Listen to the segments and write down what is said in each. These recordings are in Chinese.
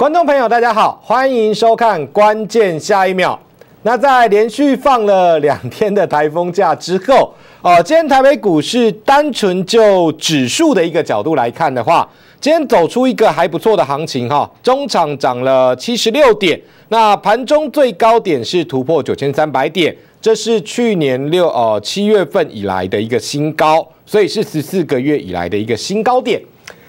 观众朋友，大家好，欢迎收看《关键下一秒》。那在连续放了两天的台风假之后，哦，今天台北股市单纯就指数的一个角度来看的话，今天走出一个还不错的行情哈。中场涨了七十六点，那盘中最高点是突破九千三百点，这是去年六呃七月份以来的一个新高，所以是十四个月以来的一个新高点。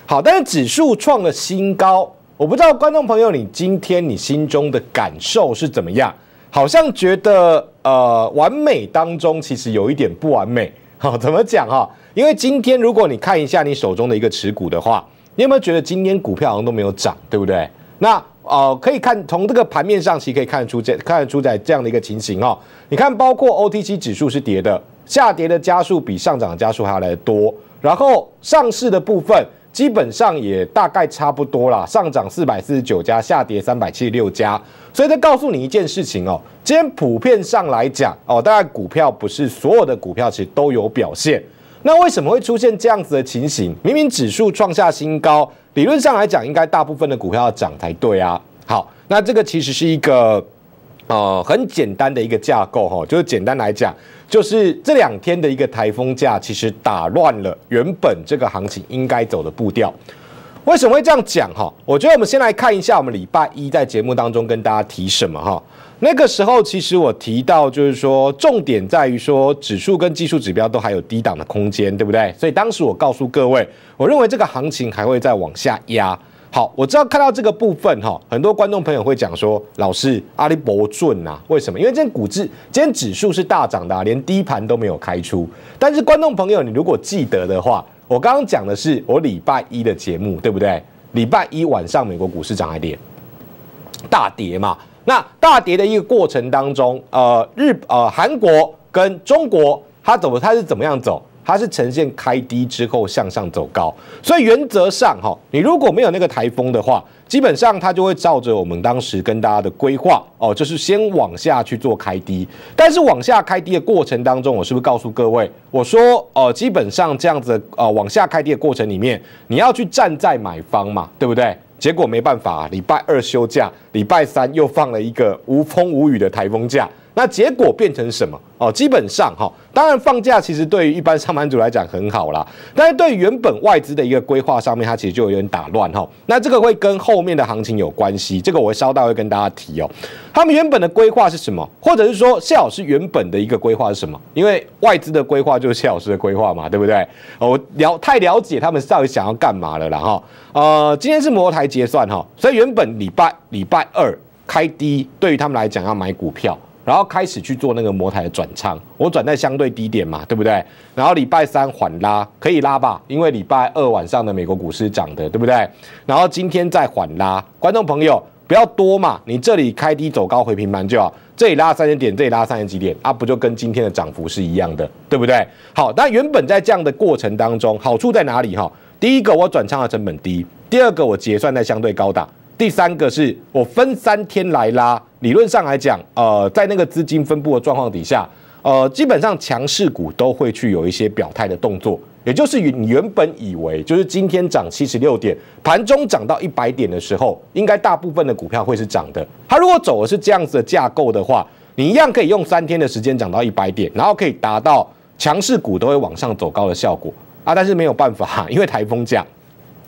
好，但是指数创了新高。我不知道观众朋友，你今天你心中的感受是怎么样？好像觉得呃完美当中其实有一点不完美，哈，怎么讲哈？因为今天如果你看一下你手中的一个持股的话，你有没有觉得今天股票好像都没有涨，对不对？那呃可以看从这个盘面上其实可以看出这看得出在这样的一个情形哦。你看，包括 OTC 指数是跌的，下跌的加速比上涨的加速还要来多。然后上市的部分。基本上也大概差不多啦，上涨四百四十九家，下跌三百七十六家。所以，再告诉你一件事情哦，今天普遍上来讲哦，大概股票不是所有的股票其实都有表现。那为什么会出现这样子的情形？明明指数创下新高，理论上来讲应该大部分的股票要涨才对啊。好，那这个其实是一个。呃，很简单的一个架构哈，就是简单来讲，就是这两天的一个台风架，其实打乱了原本这个行情应该走的步调。为什么会这样讲哈？我觉得我们先来看一下我们礼拜一在节目当中跟大家提什么哈。那个时候其实我提到就是说，重点在于说指数跟技术指标都还有低档的空间，对不对？所以当时我告诉各位，我认为这个行情还会再往下压。好，我知道看到这个部分哈，很多观众朋友会讲说，老师阿里伯顿呐，为什么？因为今天股指今天指数是大涨的，啊，连低盘都没有开出。但是观众朋友，你如果记得的话，我刚刚讲的是我礼拜一的节目，对不对？礼拜一晚上美国股市涨还跌？大跌嘛。那大跌的一个过程当中，呃，日呃韩国跟中国，它怎么？它是怎么样走？它是呈现开低之后向上走高，所以原则上哈，你如果没有那个台风的话，基本上它就会照着我们当时跟大家的规划哦，就是先往下去做开低。但是往下开低的过程当中，我是不是告诉各位，我说哦，基本上这样子呃往下开低的过程里面，你要去站在买方嘛，对不对？结果没办法，礼拜二休假，礼拜三又放了一个无风无雨的台风假。那结果变成什么？哦，基本上哈，当然放假其实对于一般上班族来讲很好啦，但是对原本外资的一个规划上面，它其实就有点打乱哈。那这个会跟后面的行情有关系，这个我会稍待会跟大家提哦。他们原本的规划是什么，或者是说谢老师原本的一个规划是什么？因为外资的规划就是谢老师的规划嘛，对不对？我了太了解他们到底想要干嘛了啦哈。呃，今天是摩台结算哈，所以原本礼拜礼拜二开低，对于他们来讲要买股票。然后开始去做那个模台的转仓，我转在相对低点嘛，对不对？然后礼拜三缓拉可以拉吧，因为礼拜二晚上的美国股市涨的，对不对？然后今天再缓拉，观众朋友不要多嘛，你这里开低走高回平盘就好，这里拉三千点，这里拉三千几点，啊，不就跟今天的涨幅是一样的，对不对？好，但原本在这样的过程当中，好处在哪里哈？第一个我转仓的成本低，第二个我结算在相对高档，第三个是我分三天来拉。理论上来讲，呃，在那个资金分布的状况底下，呃，基本上强势股都会去有一些表态的动作，也就是你原本以为就是今天涨七十六点，盘中涨到一百点的时候，应该大部分的股票会是涨的。它如果走的是这样子的架构的话，你一样可以用三天的时间涨到一百点，然后可以达到强势股都会往上走高的效果啊。但是没有办法，因为台风假。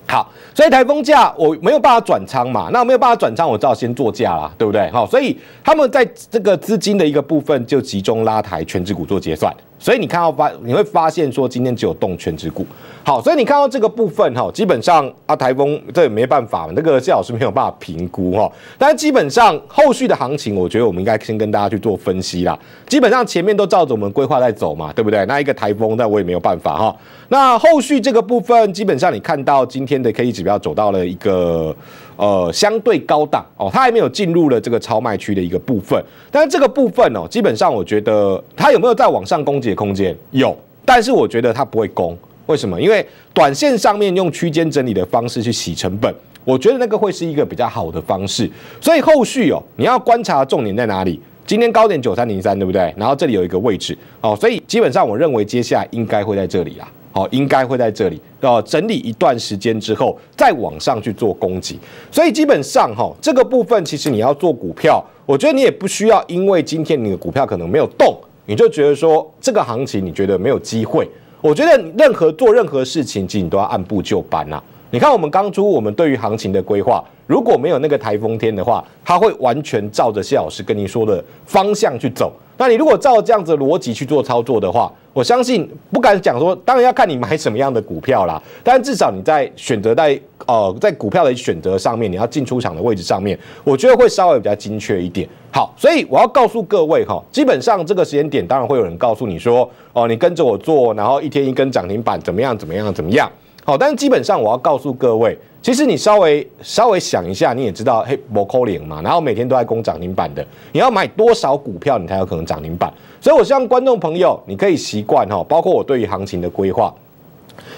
好，所以台风假我没有办法转仓嘛，那没有办法转仓，我只好先做价啦，对不对？好，所以他们在这个资金的一个部分就集中拉抬全职股做结算。所以你看到发，你会发现说今天只有动全职股。好，所以你看到这个部分哈，基本上啊台风这也没办法，那个谢好是没有办法评估哈。但是基本上后续的行情，我觉得我们应该先跟大家去做分析啦。基本上前面都照着我们规划在走嘛，对不对？那一个台风，那我也没有办法哈。那后续这个部分，基本上你看到今天的 K 线指标走到了一个呃相对高档哦，它还没有进入了这个超卖区的一个部分。但是这个部分哦，基本上我觉得它有没有再往上攻击？空间有，但是我觉得它不会攻，为什么？因为短线上面用区间整理的方式去洗成本，我觉得那个会是一个比较好的方式。所以后续哦，你要观察重点在哪里？今天高点九三零三，对不对？然后这里有一个位置哦，所以基本上我认为，接下来应该会在这里啊，好，应该会在这里，要整理一段时间之后再往上去做攻击。所以基本上哈，这个部分其实你要做股票，我觉得你也不需要，因为今天你的股票可能没有动。你就觉得说这个行情你觉得没有机会？我觉得任何做任何事情，其实你都要按部就班啊。你看我们刚出我们对于行情的规划，如果没有那个台风天的话，它会完全照着谢老师跟你说的方向去走。那你如果照这样子逻辑去做操作的话，我相信不敢讲说，当然要看你买什么样的股票啦。但至少你在选择在呃在股票的选择上面，你要进出场的位置上面，我觉得会稍微比较精确一点。好，所以我要告诉各位哈，基本上这个时间点，当然会有人告诉你说，哦，你跟着我做，然后一天一根涨停板，怎么样，怎么样，怎么样。好，但是基本上我要告诉各位，其实你稍微稍微想一下，你也知道，嘿，摩柯联嘛，然后每天都在攻涨停板的，你要买多少股票，你才有可能涨停板？所以，我希望观众朋友，你可以习惯哈，包括我对于行情的规划，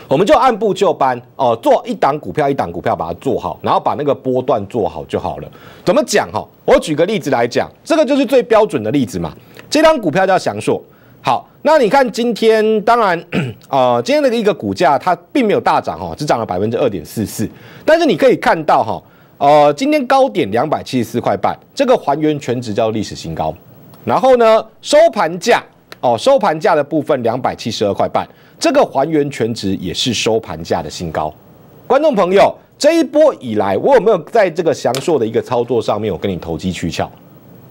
我们就按部就班哦，做一档股票，一档股票把它做好，然后把那个波段做好就好了。怎么讲哈？我举个例子来讲，这个就是最标准的例子嘛。这张股票叫翔硕。好，那你看今天，当然，呃，今天的一个股价它并没有大涨哦，只涨了百分之二点四四。但是你可以看到哈，呃，今天高点两百七十四块半，这个还原全值叫历史新高。然后呢，收盘价哦，收盘价的部分两百七十二块半，这个还原全值也是收盘价的新高。观众朋友，这一波以来，我有没有在这个祥硕的一个操作上面，我跟你投机取巧？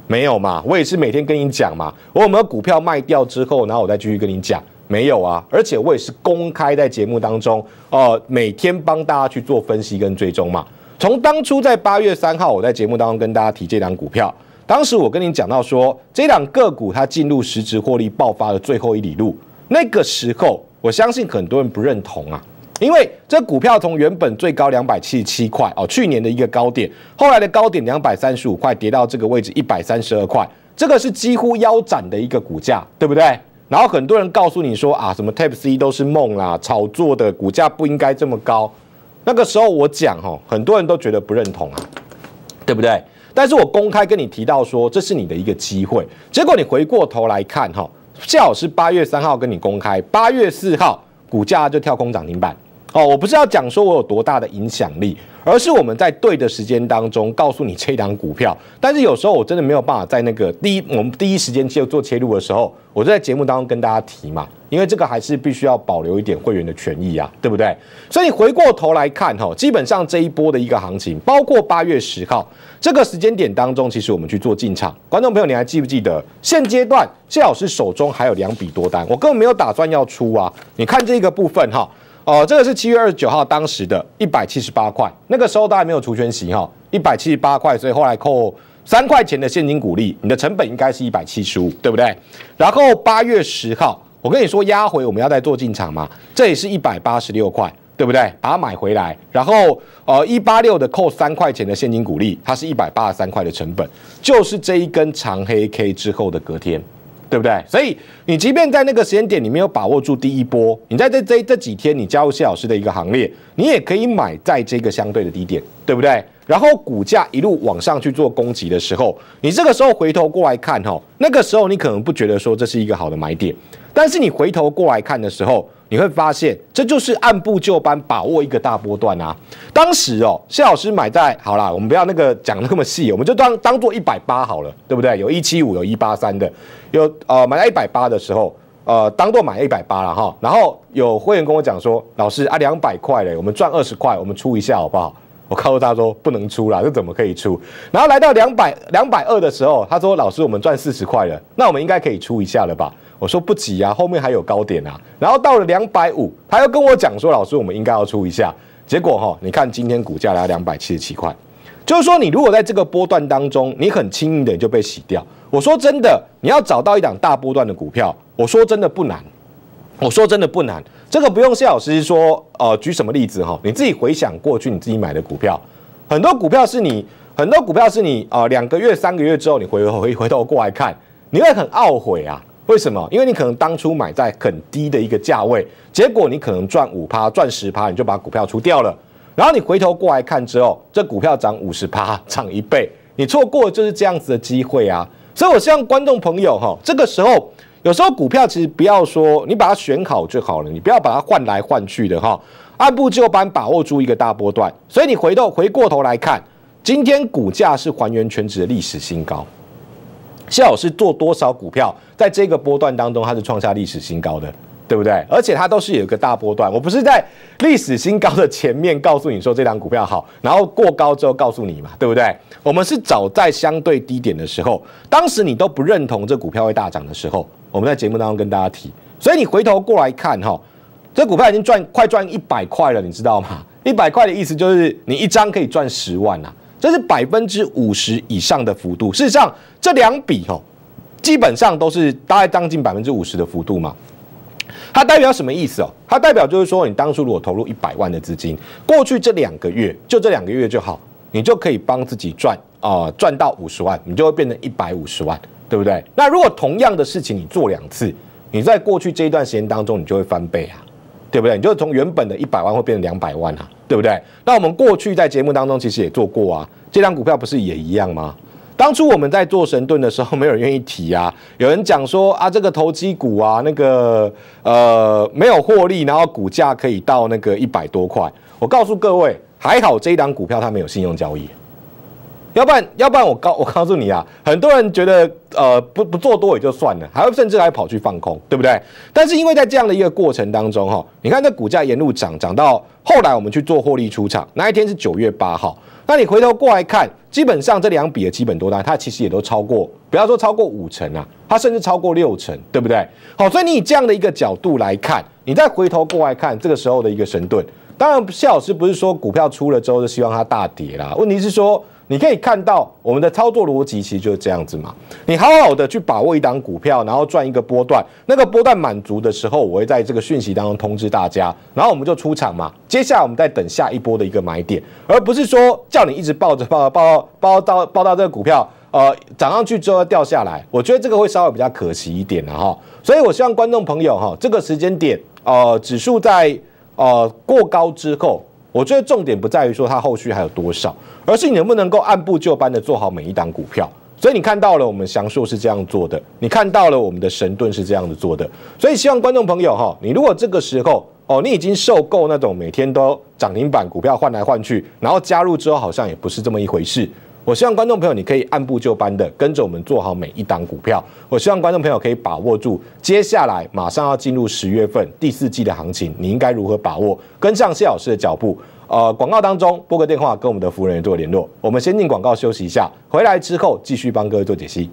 没有嘛，我也是每天跟你讲嘛，我有没有股票卖掉之后，然后我再继续跟你讲，没有啊，而且我也是公开在节目当中，呃，每天帮大家去做分析跟追踪嘛。从当初在八月三号，我在节目当中跟大家提这档股票，当时我跟你讲到说，这档个股它进入实质获利爆发的最后一里路，那个时候我相信很多人不认同啊。因为这股票从原本最高两百七十七块哦，去年的一个高点，后来的高点两百三十五块，跌到这个位置一百三十二块，这个是几乎腰斩的一个股价，对不对？然后很多人告诉你说啊，什么 Type C 都是梦啦，炒作的股价不应该这么高。那个时候我讲哈，很多人都觉得不认同啊，对不对？但是我公开跟你提到说，这是你的一个机会。结果你回过头来看哈，最好是八月三号跟你公开，八月四号股价就跳空涨停板。哦，我不是要讲说我有多大的影响力，而是我们在对的时间当中告诉你这档股票。但是有时候我真的没有办法在那个第一我们第一时间就做切入的时候，我就在节目当中跟大家提嘛，因为这个还是必须要保留一点会员的权益啊，对不对？所以你回过头来看哈，基本上这一波的一个行情，包括八月十号这个时间点当中，其实我们去做进场。观众朋友，你还记不记得现阶段谢老师手中还有两笔多单，我根本没有打算要出啊。你看这个部分哈。哦，这个是七月二十九号当时的一百七十八块，那个时候都然没有除权息哈，一百七十八块，所以后来扣三块钱的现金股利，你的成本应该是一百七十五，对不对？然后八月十号，我跟你说压回，我们要再做进场嘛，这也是一百八十六块，对不对？把它买回来，然后呃一八六的扣三块钱的现金股利，它是一百八十三块的成本，就是这一根长黑 K 之后的隔天。对不对？所以你即便在那个时间点你没有把握住第一波，你在这这这几天你加入谢老师的一个行列，你也可以买在这个相对的低点，对不对？然后股价一路往上去做攻击的时候，你这个时候回头过来看哈，那个时候你可能不觉得说这是一个好的买点，但是你回头过来看的时候。你会发现，这就是按部就班把握一个大波段啊。当时哦，谢老师买在好啦，我们不要那个讲那么细，我们就当当做一百八好了，对不对？有一七五，有一八三的，有呃买在一百八的时候，呃当做买一百八了哈。然后有会员跟我讲说，老师啊两百块嘞，我们赚二十块，我们出一下好不好？我告诉他说不能出了，这怎么可以出？然后来到两百两百二的时候，他说老师我们赚四十块了，那我们应该可以出一下了吧？我说不急啊，后面还有高点啊。然后到了两百五，他又跟我讲说：“老师，我们应该要出一下。”结果哈，你看今天股价来到两百七十七块，就是说你如果在这个波段当中，你很轻易的就被洗掉。我说真的，你要找到一档大波段的股票，我说真的不难，我说真的不难。这个不用谢老师说，呃，举什么例子哈？你自己回想过去，你自己买的股票，很多股票是你，很多股票是你啊，两个月、三个月之后，你回回回头过来看，你会很懊悔啊。为什么？因为你可能当初买在很低的一个价位，结果你可能赚五趴、赚十趴，你就把股票出掉了。然后你回头过来看之后，这股票涨五十趴，涨一倍，你错过就是这样子的机会啊！所以我希望观众朋友哈，这个时候有时候股票其实不要说你把它选好就好了，你不要把它换来换去的哈，按部就班把握住一个大波段。所以你回头回过头来看，今天股价是还原全值的历史新高。谢老师做多少股票，在这个波段当中，它是创下历史新高，的对不对？而且它都是有一个大波段。我不是在历史新高的前面告诉你说这档股票好，然后过高之后告诉你嘛，对不对？我们是早在相对低点的时候，当时你都不认同这股票会大涨的时候，我们在节目当中跟大家提。所以你回头过来看哈，这股票已经赚快赚一百块了，你知道吗？一百块的意思就是你一张可以赚十万啊。这是百分之五十以上的幅度。事实上，这两笔哦，基本上都是大概将近百分之五十的幅度嘛。它代表什么意思哦？它代表就是说，你当初如果投入一百万的资金，过去这两个月，就这两个月就好，你就可以帮自己赚啊，赚到五十万，你就会变成一百五十万，对不对？那如果同样的事情你做两次，你在过去这一段时间当中，你就会翻倍啊。对不对？你就从原本的一百万会变成两百万啊，对不对？那我们过去在节目当中其实也做过啊，这张股票不是也一样吗？当初我们在做神盾的时候，没有人愿意提啊，有人讲说啊，这个投机股啊，那个呃没有获利，然后股价可以到那个一百多块。我告诉各位，还好这一档股票它没有信用交易。要不然，要不然我告我告诉你啊，很多人觉得呃不不做多也就算了，还甚至还跑去放空，对不对？但是因为在这样的一个过程当中哈，你看这股价沿路涨，涨到后来我们去做获利出场，那一天是九月八号。那你回头过来看，基本上这两笔的基本多单，它其实也都超过，不要说超过五成啊，它甚至超过六成，对不对？好，所以你以这样的一个角度来看，你再回头过来看这个时候的一个神盾。当然，谢老师不是说股票出了之后就希望它大跌啦，问题是说。你可以看到我们的操作逻辑其实就是这样子嘛，你好好的去把握一档股票，然后赚一个波段，那个波段满足的时候，我会在这个讯息当中通知大家，然后我们就出场嘛。接下来我们在等下一波的一个买点，而不是说叫你一直抱着抱抱抱到抱到抱到这个股票，呃，涨上去之后掉下来，我觉得这个会稍微比较可惜一点了哈。所以我希望观众朋友哈，这个时间点，呃，指数在呃过高之后。我觉得重点不在于说它后续还有多少，而是你能不能够按部就班的做好每一档股票。所以你看到了我们祥硕是这样做的，你看到了我们的神盾是这样子做的。所以希望观众朋友哈，你如果这个时候哦，你已经受够那种每天都涨停板股票换来换去，然后加入之后好像也不是这么一回事。我希望观众朋友，你可以按部就班的跟着我们做好每一档股票。我希望观众朋友可以把握住接下来马上要进入十月份第四季的行情，你应该如何把握，跟上谢老师的脚步？呃，广告当中拨个电话跟我们的服务人员做联络。我们先进广告休息一下，回来之后继续帮各位做解析。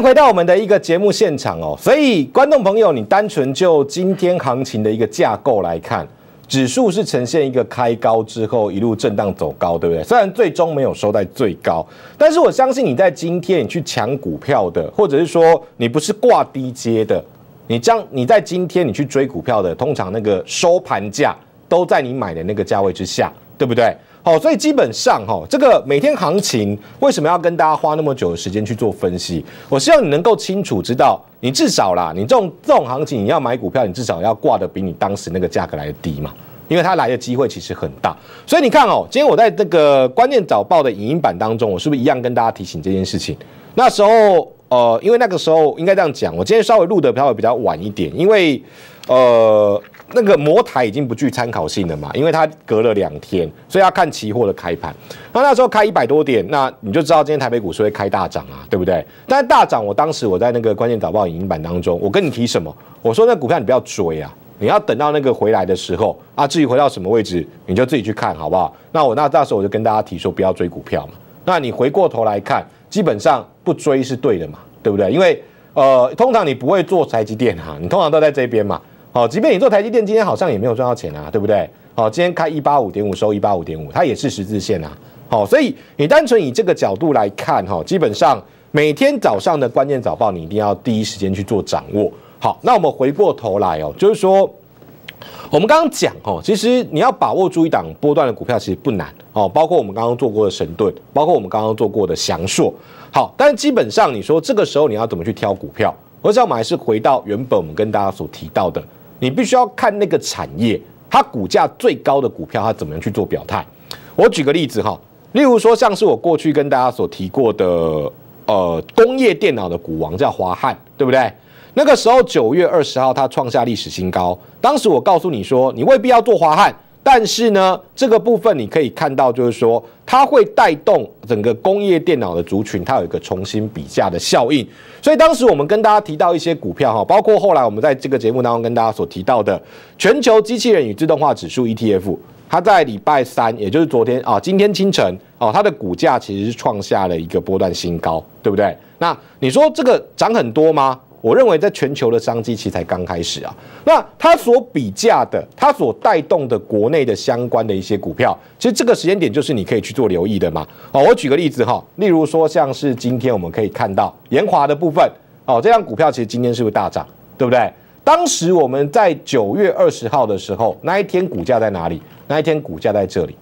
回到我们的一个节目现场哦，所以观众朋友，你单纯就今天行情的一个架构来看，指数是呈现一个开高之后一路震荡走高，对不对？虽然最终没有收在最高，但是我相信你在今天你去抢股票的，或者是说你不是挂低接的，你这样你在今天你去追股票的，通常那个收盘价都在你买的那个价位之下，对不对？好，所以基本上哈，这个每天行情为什么要跟大家花那么久的时间去做分析？我希望你能够清楚知道，你至少啦，你这种这种行情你要买股票，你至少要挂的比你当时那个价格来的低嘛，因为它来的机会其实很大。所以你看哦，今天我在这个关键早报的影音版当中，我是不是一样跟大家提醒这件事情？那时候呃，因为那个时候应该这样讲，我今天稍微录的稍微比较晚一点，因为呃。那个模台已经不具参考性了嘛，因为它隔了两天，所以要看期货的开盘。那那时候开一百多点，那你就知道今天台北股市会开大涨啊，对不对？但大涨，我当时我在那个关键导报影音版当中，我跟你提什么？我说那股票你不要追啊，你要等到那个回来的时候啊，至于回到什么位置，你就自己去看，好不好？那我那那时候我就跟大家提说不要追股票嘛。那你回过头来看，基本上不追是对的嘛，对不对？因为呃，通常你不会做台积电啊，你通常都在这边嘛。哦，即便你做台积电，今天好像也没有赚到钱啊，对不对？哦，今天开一八五点五，收一八五点五，它也是十字线啊。好，所以你单纯以这个角度来看，哈，基本上每天早上的关键早报，你一定要第一时间去做掌握。好，那我们回过头来哦，就是说我们刚刚讲，哦，其实你要把握住一档波段的股票，其实不难哦。包括我们刚刚做过的神盾，包括我们刚刚做过的翔硕，好，但基本上你说这个时候你要怎么去挑股票，想我们还是回到原本我们跟大家所提到的。你必须要看那个产业，它股价最高的股票，它怎么样去做表态？我举个例子哈，例如说像是我过去跟大家所提过的，呃，工业电脑的股王叫华汉，对不对？那个时候九月二十号，它创下历史新高。当时我告诉你说，你未必要做华汉。但是呢，这个部分你可以看到，就是说它会带动整个工业电脑的族群，它有一个重新比价的效应。所以当时我们跟大家提到一些股票哈，包括后来我们在这个节目当中跟大家所提到的全球机器人与自动化指数 ETF，它在礼拜三，也就是昨天啊，今天清晨哦，它的股价其实是创下了一个波段新高，对不对？那你说这个涨很多吗？我认为在全球的商机其实才刚开始啊，那它所比价的，它所带动的国内的相关的一些股票，其实这个时间点就是你可以去做留意的嘛。哦，我举个例子哈，例如说像是今天我们可以看到延华的部分，哦，这张股票其实今天是不是大涨，对不对？当时我们在九月二十号的时候，那一天股价在哪里？那一天股价在这里，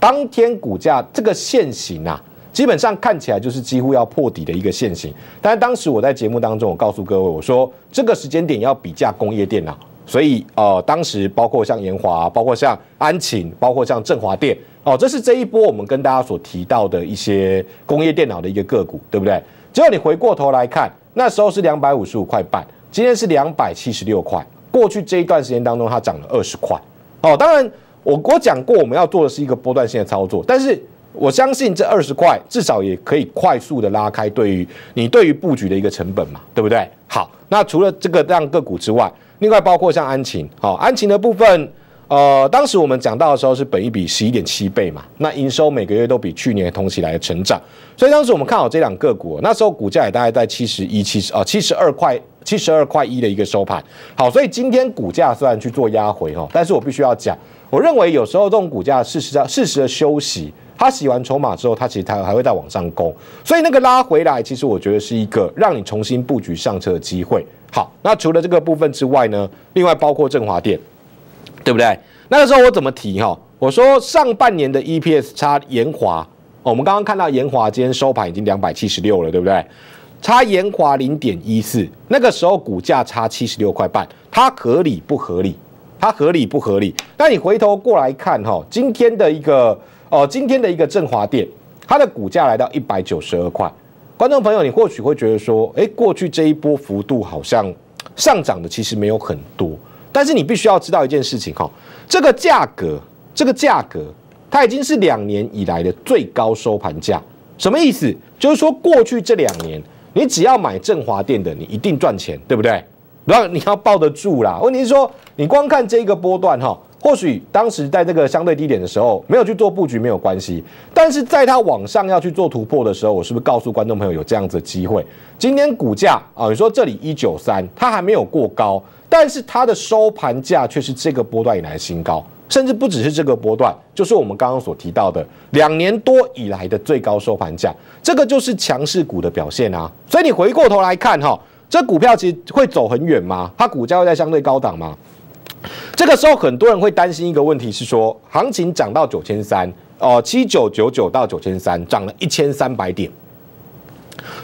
当天股价这个现形啊。基本上看起来就是几乎要破底的一个现形，但当时我在节目当中，我告诉各位，我说这个时间点要比较工业电脑，所以呃，当时包括像延华，包括像安勤，包括像振华电，哦，这是这一波我们跟大家所提到的一些工业电脑的一个个股，对不对？只要你回过头来看，那时候是两百五十五块半，今天是两百七十六块，过去这一段时间当中，它涨了二十块。哦，当然我我讲过，我们要做的是一个波段性的操作，但是。我相信这二十块至少也可以快速的拉开，对于你对于布局的一个成本嘛，对不对？好，那除了这个两个股之外，另外包括像安晴，好，安晴的部分，呃，当时我们讲到的时候是本一比十一点七倍嘛，那营收每个月都比去年同期来的成长，所以当时我们看好这两个股，那时候股价也大概在七十一、七十二、七十二块、七十二块一的一个收盘。好，所以今天股价虽然去做压回哈，但是我必须要讲，我认为有时候这种股价事实上适时的休息。他洗完筹码之后，他其实他还会再往上攻，所以那个拉回来，其实我觉得是一个让你重新布局上车的机会。好，那除了这个部分之外呢，另外包括正华电，对不对？那个时候我怎么提哈？我说上半年的 EPS 差延华我们刚刚看到延华今天收盘已经两百七十六了，对不对？差延华零点一四，那个时候股价差七十六块半，它合理不合理？它合理不合理？那你回头过来看哈，今天的一个。哦，今天的一个振华电，它的股价来到一百九十二块。观众朋友，你或许会觉得说，哎，过去这一波幅度好像上涨的其实没有很多。但是你必须要知道一件事情哈，这个价格，这个价格，它已经是两年以来的最高收盘价。什么意思？就是说过去这两年，你只要买振华电的，你一定赚钱，对不对？然后你要抱得住啦。问题是说，你光看这一个波段哈。或许当时在这个相对低点的时候没有去做布局没有关系，但是在它往上要去做突破的时候，我是不是告诉观众朋友有这样子的机会？今天股价啊，你说这里一九三，它还没有过高，但是它的收盘价却是这个波段以来的新高，甚至不只是这个波段，就是我们刚刚所提到的两年多以来的最高收盘价。这个就是强势股的表现啊！所以你回过头来看哈，这股票其实会走很远吗？它股价会在相对高档吗？这个时候，很多人会担心一个问题，是说行情涨到九千三，哦，七九九九到九千三，涨了一千三百点，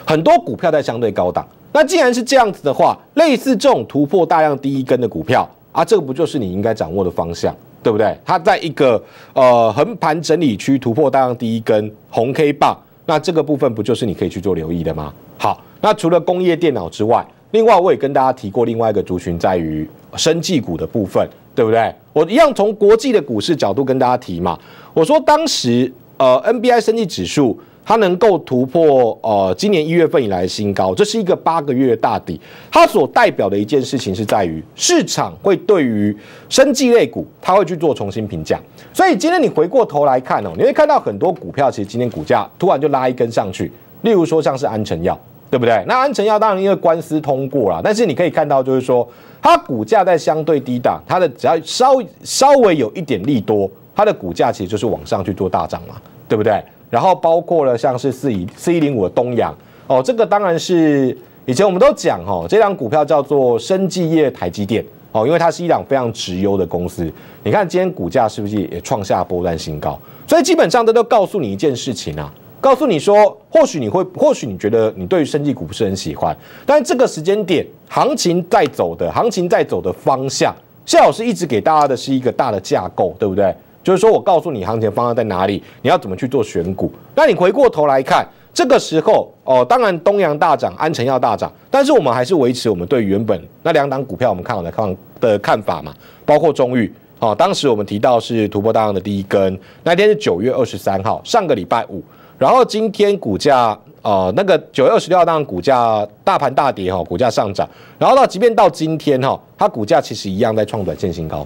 很多股票在相对高档。那既然是这样子的话，类似这种突破大量第一根的股票啊，这个不就是你应该掌握的方向，对不对？它在一个呃横盘整理区突破大量第一根红 K 棒，那这个部分不就是你可以去做留意的吗？好，那除了工业电脑之外。另外，我也跟大家提过另外一个族群，在于生技股的部分，对不对？我一样从国际的股市角度跟大家提嘛。我说当时，呃，NBI 生计指数它能够突破，呃，今年一月份以来的新高，这是一个八个月的大底。它所代表的一件事情是在于，市场会对于生技类股，它会去做重新评价。所以今天你回过头来看哦，你会看到很多股票，其实今天股价突然就拉一根上去，例如说像是安诚药。对不对？那安诚药当然因为官司通过了，但是你可以看到，就是说它股价在相对低档，它的只要稍稍微有一点利多，它的股价其实就是往上去做大涨嘛，对不对？然后包括了像是四一四一零五的东阳哦，这个当然是以前我们都讲哦，这张股票叫做生技业台积电哦，因为它是一档非常直优的公司。你看今天股价是不是也创下波段新高？所以基本上都都告诉你一件事情啊。告诉你说，或许你会，或许你觉得你对于生技股不是很喜欢，但是这个时间点，行情在走的，行情在走的方向，谢老师一直给大家的是一个大的架构，对不对？就是说我告诉你行情方向在哪里，你要怎么去做选股。那你回过头来看，这个时候哦，当然东阳大涨，安诚要大涨，但是我们还是维持我们对原本那两档股票我们看好的看的看法嘛，包括中裕哦，当时我们提到是突破大阳的第一根，那天是九月二十三号，上个礼拜五。然后今天股价，呃，那个九月二十六号当股价大盘大跌哈，股价上涨，然后到即便到今天哈，它股价其实一样在创短线新高，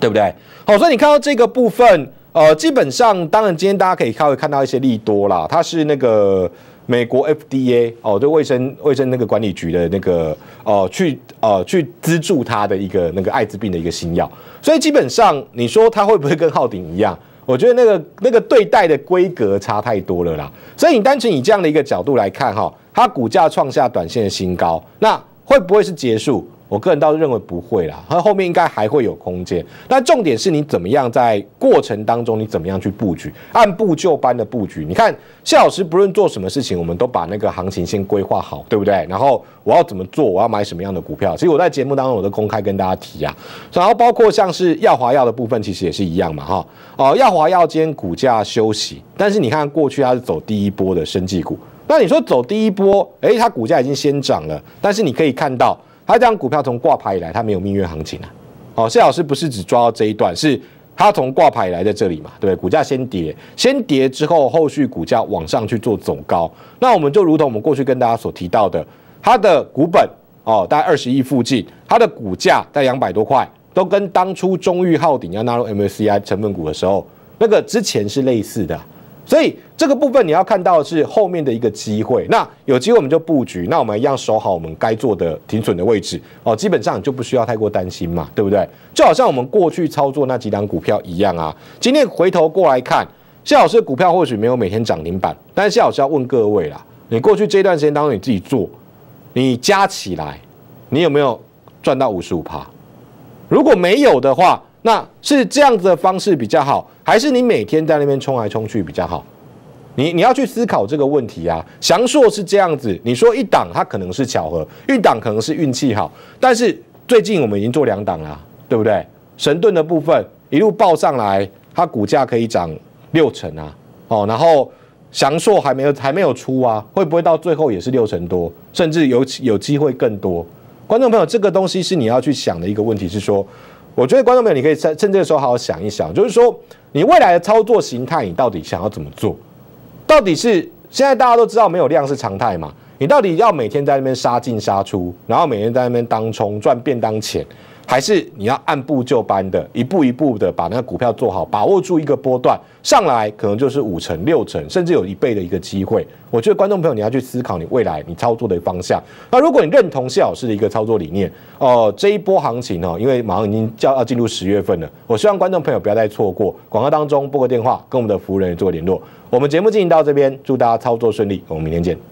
对不对？好，所以你看到这个部分，呃，基本上当然今天大家可以稍微看到一些利多啦，它是那个美国 FDA 哦，就卫生卫生那个管理局的那个哦，去呃去资助它的一个那个艾滋病的一个新药，所以基本上你说它会不会跟昊鼎一样？我觉得那个那个对待的规格差太多了啦，所以你单纯以这样的一个角度来看哈，它股价创下短线的新高，那会不会是结束？我个人倒是认为不会啦，它后面应该还会有空间。但重点是你怎么样在过程当中，你怎么样去布局，按部就班的布局。你看谢老师不论做什么事情，我们都把那个行情先规划好，对不对？然后我要怎么做，我要买什么样的股票？其实我在节目当中我都公开跟大家提啊。然后包括像是耀华药的部分，其实也是一样嘛，哈。哦，耀华药今天股价休息，但是你看过去它是走第一波的生技股，那你说走第一波，诶，它股价已经先涨了，但是你可以看到。它这张股票从挂牌以来，它没有蜜月行情啊。哦，谢老师不是只抓到这一段，是它从挂牌以来在这里嘛？对不对？股价先跌，先跌之后，后续股价往上去做走高。那我们就如同我们过去跟大家所提到的，它的股本哦，大概二十亿附近，它的股价在两百多块，都跟当初中裕浩鼎要纳入 MSCI 成分股的时候，那个之前是类似的。所以这个部分你要看到的是后面的一个机会，那有机会我们就布局，那我们一样守好我们该做的停损的位置哦，基本上就不需要太过担心嘛，对不对？就好像我们过去操作那几档股票一样啊。今天回头过来看，谢老师的股票或许没有每天涨停板，但是谢老师要问各位啦，你过去这段时间当中你自己做，你加起来，你有没有赚到五十五趴？如果没有的话，那是这样子的方式比较好，还是你每天在那边冲来冲去比较好？你你要去思考这个问题啊。翔硕是这样子，你说一档它可能是巧合，一档可能是运气好，但是最近我们已经做两档了，对不对？神盾的部分一路报上来，它股价可以涨六成啊，哦，然后翔硕还没有还没有出啊，会不会到最后也是六成多，甚至有有机会更多？观众朋友，这个东西是你要去想的一个问题，是说。我觉得观众朋友，你可以趁趁这个时候好好想一想，就是说，你未来的操作形态，你到底想要怎么做？到底是现在大家都知道没有量是常态嘛？你到底要每天在那边杀进杀出，然后每天在那边当冲赚便当钱？还是你要按部就班的，一步一步的把那个股票做好，把握住一个波段上来，可能就是五成、六成，甚至有一倍的一个机会。我觉得观众朋友你要去思考你未来你操作的方向。那如果你认同谢老师的一个操作理念，哦，这一波行情哦，因为马上已经就要进入十月份了，我希望观众朋友不要再错过。广告当中拨个电话跟我们的服务人员做联络。我们节目进行到这边，祝大家操作顺利，我们明天见。